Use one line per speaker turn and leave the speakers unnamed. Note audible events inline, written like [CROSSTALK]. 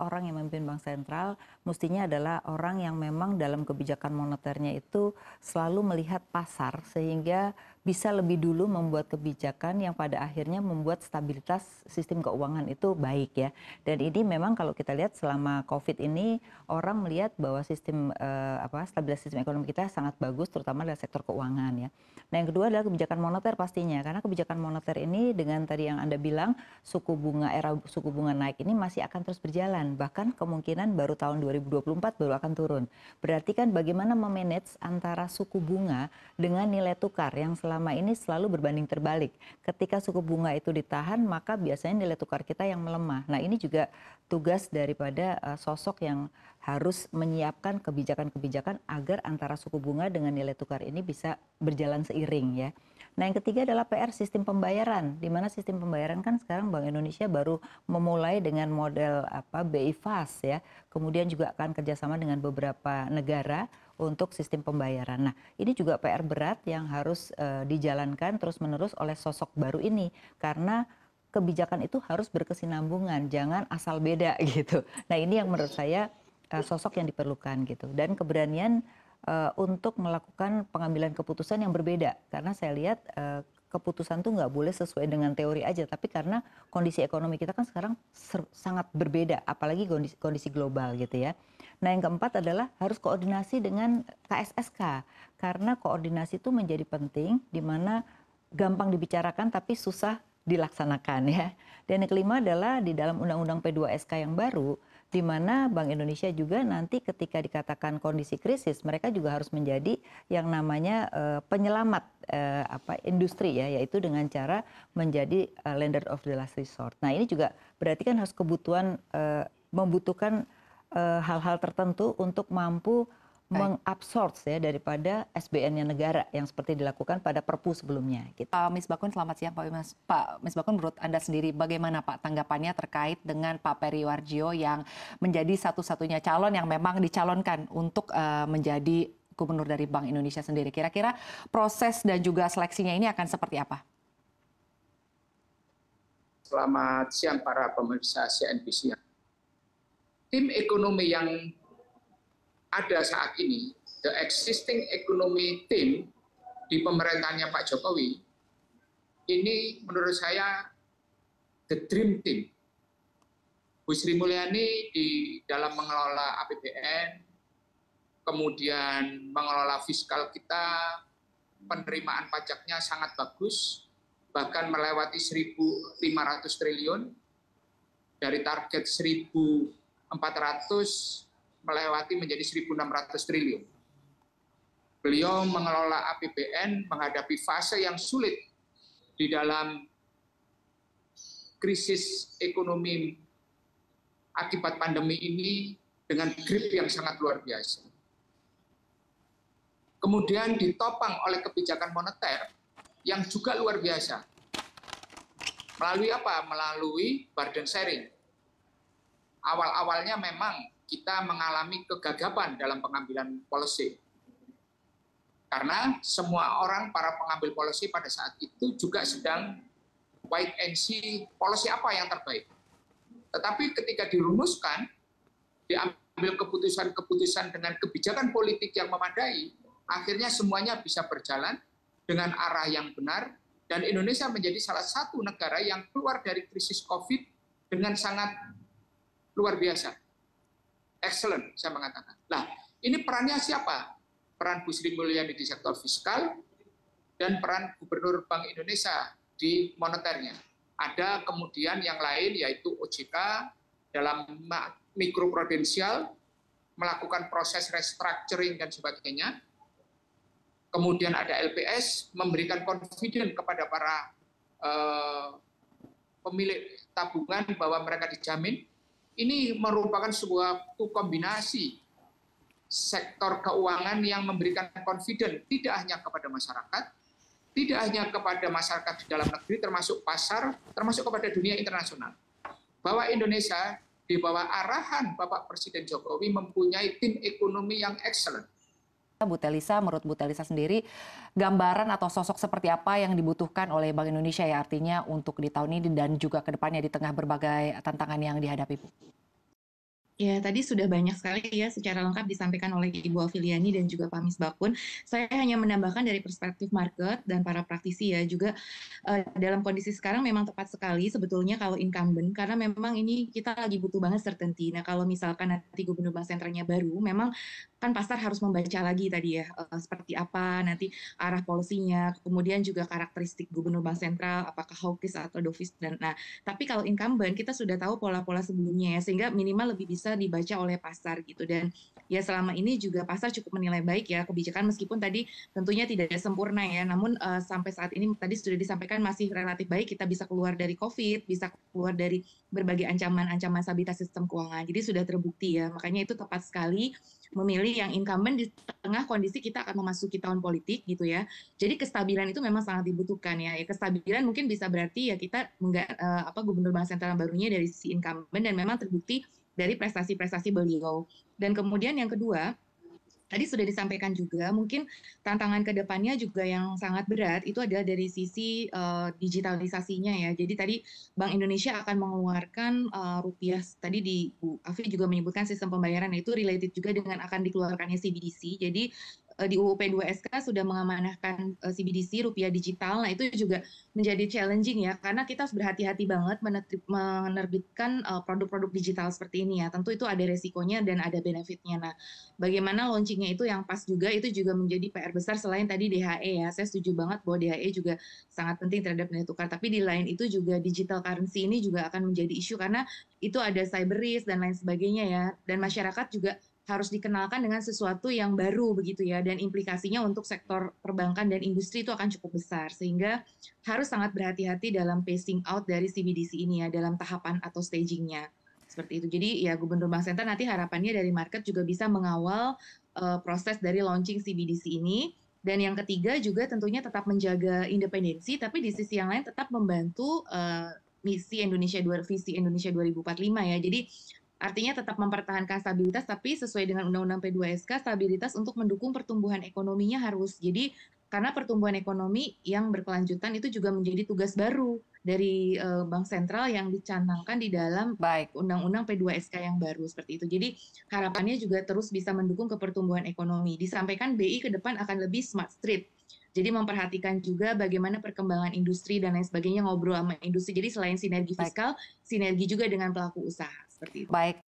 orang yang memimpin bank sentral mestinya adalah orang yang memang dalam kebijakan moneternya itu selalu melihat pasar sehingga bisa lebih dulu membuat kebijakan yang pada akhirnya membuat stabilitas sistem keuangan itu baik ya. Dan ini memang kalau kita lihat selama Covid ini orang melihat bahwa sistem eh, apa stabilitas sistem ekonomi kita sangat bagus terutama dari sektor keuangan ya. Nah, yang kedua adalah kebijakan moneter pastinya karena kebijakan moneter ini dengan tadi yang Anda bilang suku bunga era suku bunga naik ini masih akan terus berjalan bahkan kemungkinan baru tahun 2024 baru akan turun. Berarti kan bagaimana memanage antara suku bunga dengan nilai tukar yang selama selama ini selalu berbanding terbalik. Ketika suku bunga itu ditahan, maka biasanya nilai tukar kita yang melemah. Nah, ini juga tugas daripada uh, sosok yang harus menyiapkan kebijakan-kebijakan agar antara suku bunga dengan nilai tukar ini bisa berjalan seiring ya. Nah, yang ketiga adalah PR sistem pembayaran. Di mana sistem pembayaran kan sekarang Bank Indonesia baru memulai dengan model apa BI Fast ya. Kemudian juga akan kerjasama dengan beberapa negara untuk sistem pembayaran. Nah, ini juga PR berat yang harus uh, dijalankan terus-menerus oleh sosok baru ini karena kebijakan itu harus berkesinambungan, jangan asal beda [LAUGHS] gitu. Nah, ini yang menurut saya uh, sosok yang diperlukan gitu dan keberanian uh, untuk melakukan pengambilan keputusan yang berbeda karena saya lihat uh, keputusan tuh nggak boleh sesuai dengan teori aja tapi karena kondisi ekonomi kita kan sekarang sangat berbeda apalagi kondisi, kondisi global gitu ya nah yang keempat adalah harus koordinasi dengan KSSK karena koordinasi itu menjadi penting di mana gampang dibicarakan tapi susah dilaksanakan ya dan yang kelima adalah di dalam undang-undang P2SK yang baru di mana Bank Indonesia juga nanti ketika dikatakan kondisi krisis mereka juga harus menjadi yang namanya uh, penyelamat uh, apa industri ya yaitu dengan cara menjadi uh, lender of the last resort. Nah, ini juga berarti kan harus kebutuhan uh, membutuhkan hal-hal uh, hal -hal tertentu untuk mampu mengabsorb ya daripada sbn nya negara yang seperti dilakukan pada perpu sebelumnya. Gitu. Pak eh, Misbakun selamat siang Pak, Mas, Pak Misbakun menurut Anda sendiri bagaimana Pak tanggapannya terkait dengan Pak Warjio yang menjadi satu-satunya calon yang memang dicalonkan untuk uh, menjadi gubernur dari Bank Indonesia sendiri. Kira-kira proses dan juga seleksinya ini akan seperti apa?
Selamat siang para pemirsa CNBC. Tim ekonomi yang ada saat ini, the existing economy team di pemerintahnya Pak Jokowi, ini menurut saya the dream team. Bu Sri Mulyani di dalam mengelola APBN, kemudian mengelola fiskal kita, penerimaan pajaknya sangat bagus, bahkan melewati 1.500 triliun, dari target 1.400 melewati menjadi 1.600 triliun. Beliau mengelola APBN menghadapi fase yang sulit di dalam krisis ekonomi akibat pandemi ini dengan grip yang sangat luar biasa. Kemudian ditopang oleh kebijakan moneter yang juga luar biasa. Melalui apa? Melalui burden sharing. Awal-awalnya memang kita mengalami kegagapan dalam pengambilan polisi Karena semua orang, para pengambil polisi pada saat itu juga sedang wait and see policy apa yang terbaik. Tetapi ketika dirumuskan, diambil keputusan-keputusan dengan kebijakan politik yang memadai, akhirnya semuanya bisa berjalan dengan arah yang benar, dan Indonesia menjadi salah satu negara yang keluar dari krisis COVID dengan sangat luar biasa excellent saya mengatakan. Nah, ini perannya siapa? Peran Bu Sri Mulyani di sektor fiskal dan peran Gubernur Bank Indonesia di moneternya. Ada kemudian yang lain yaitu OJK dalam mikroprudensial melakukan proses restructuring dan sebagainya. Kemudian ada LPS memberikan confident kepada para uh, pemilik tabungan bahwa mereka dijamin ini merupakan sebuah kombinasi sektor keuangan yang memberikan confident tidak hanya kepada masyarakat, tidak hanya kepada masyarakat di dalam negeri termasuk pasar, termasuk kepada dunia internasional. Bahwa Indonesia di bawah arahan Bapak Presiden Jokowi mempunyai tim ekonomi yang excellent
ternyata Bu Telisa, menurut Bu Telisa sendiri, gambaran atau sosok seperti apa yang dibutuhkan oleh Bank Indonesia ya artinya untuk di tahun ini dan juga ke depannya di tengah berbagai tantangan yang dihadapi Bu?
Ya, tadi sudah banyak sekali ya secara lengkap disampaikan oleh Ibu Afiliani dan juga Pak Misbakun. Saya hanya menambahkan dari perspektif market dan para praktisi ya juga uh, dalam kondisi sekarang memang tepat sekali sebetulnya kalau incumbent karena memang ini kita lagi butuh banget certainty. Nah, kalau misalkan nanti gubernur bank sentralnya baru, memang kan pasar harus membaca lagi tadi ya eh, seperti apa nanti arah polisinya, kemudian juga karakteristik gubernur bank sentral apakah hawkish atau dovish dan nah tapi kalau incumbent kita sudah tahu pola-pola sebelumnya ya sehingga minimal lebih bisa dibaca oleh pasar gitu dan ya selama ini juga pasar cukup menilai baik ya kebijakan meskipun tadi tentunya tidak sempurna ya namun uh, sampai saat ini tadi sudah disampaikan masih relatif baik kita bisa keluar dari covid bisa keluar dari berbagai ancaman-ancaman stabilitas sistem keuangan jadi sudah terbukti ya makanya itu tepat sekali memilih yang incumbent di tengah kondisi kita akan memasuki tahun politik gitu ya. Jadi kestabilan itu memang sangat dibutuhkan ya. ya kestabilan mungkin bisa berarti ya kita enggak uh, eh, apa gubernur Bank Sentral barunya dari si incumbent dan memang terbukti dari prestasi-prestasi beliau. Dan kemudian yang kedua, Tadi sudah disampaikan juga, mungkin tantangan kedepannya juga yang sangat berat itu adalah dari sisi uh, digitalisasinya ya. Jadi tadi Bank Indonesia akan mengeluarkan uh, rupiah. Tadi di Bu Afi juga menyebutkan sistem pembayaran itu related juga dengan akan dikeluarkannya CBDC. Jadi Eh, di UUP 2SK sudah mengamanahkan CBDC eh, rupiah digital. Nah, itu juga menjadi challenging ya karena kita harus berhati-hati banget menerbitkan eh, produk-produk digital seperti ini ya. Tentu itu ada resikonya dan ada benefitnya. Nah, bagaimana launchingnya itu yang pas juga itu juga menjadi PR besar selain tadi DHE ya. Saya setuju banget bahwa DHE juga sangat penting terhadap nilai tukar, tapi di lain itu juga digital currency ini juga akan menjadi isu karena itu ada cyber risk dan lain sebagainya ya. Dan masyarakat juga harus dikenalkan dengan sesuatu yang baru begitu ya dan implikasinya untuk sektor perbankan dan industri itu akan cukup besar sehingga harus sangat berhati-hati dalam pacing out dari CBDC ini ya dalam tahapan atau stagingnya seperti itu jadi ya Gubernur Bank Sentral nanti harapannya dari market juga bisa mengawal uh, proses dari launching CBDC ini dan yang ketiga juga tentunya tetap menjaga independensi tapi di sisi yang lain tetap membantu uh, misi Indonesia visi Indonesia 2045 ya jadi Artinya tetap mempertahankan stabilitas tapi sesuai dengan Undang-Undang P2SK stabilitas untuk mendukung pertumbuhan ekonominya harus. Jadi karena pertumbuhan ekonomi yang berkelanjutan itu juga menjadi tugas baru dari uh, bank sentral yang dicanangkan di dalam baik undang-undang P2SK yang baru seperti itu. Jadi harapannya juga terus bisa mendukung ke pertumbuhan ekonomi. Disampaikan BI ke depan akan lebih smart street. Jadi memperhatikan juga bagaimana perkembangan industri dan lain sebagainya
ngobrol sama industri. Jadi selain sinergi fiskal, sinergi juga dengan pelaku usaha. seperti Baik,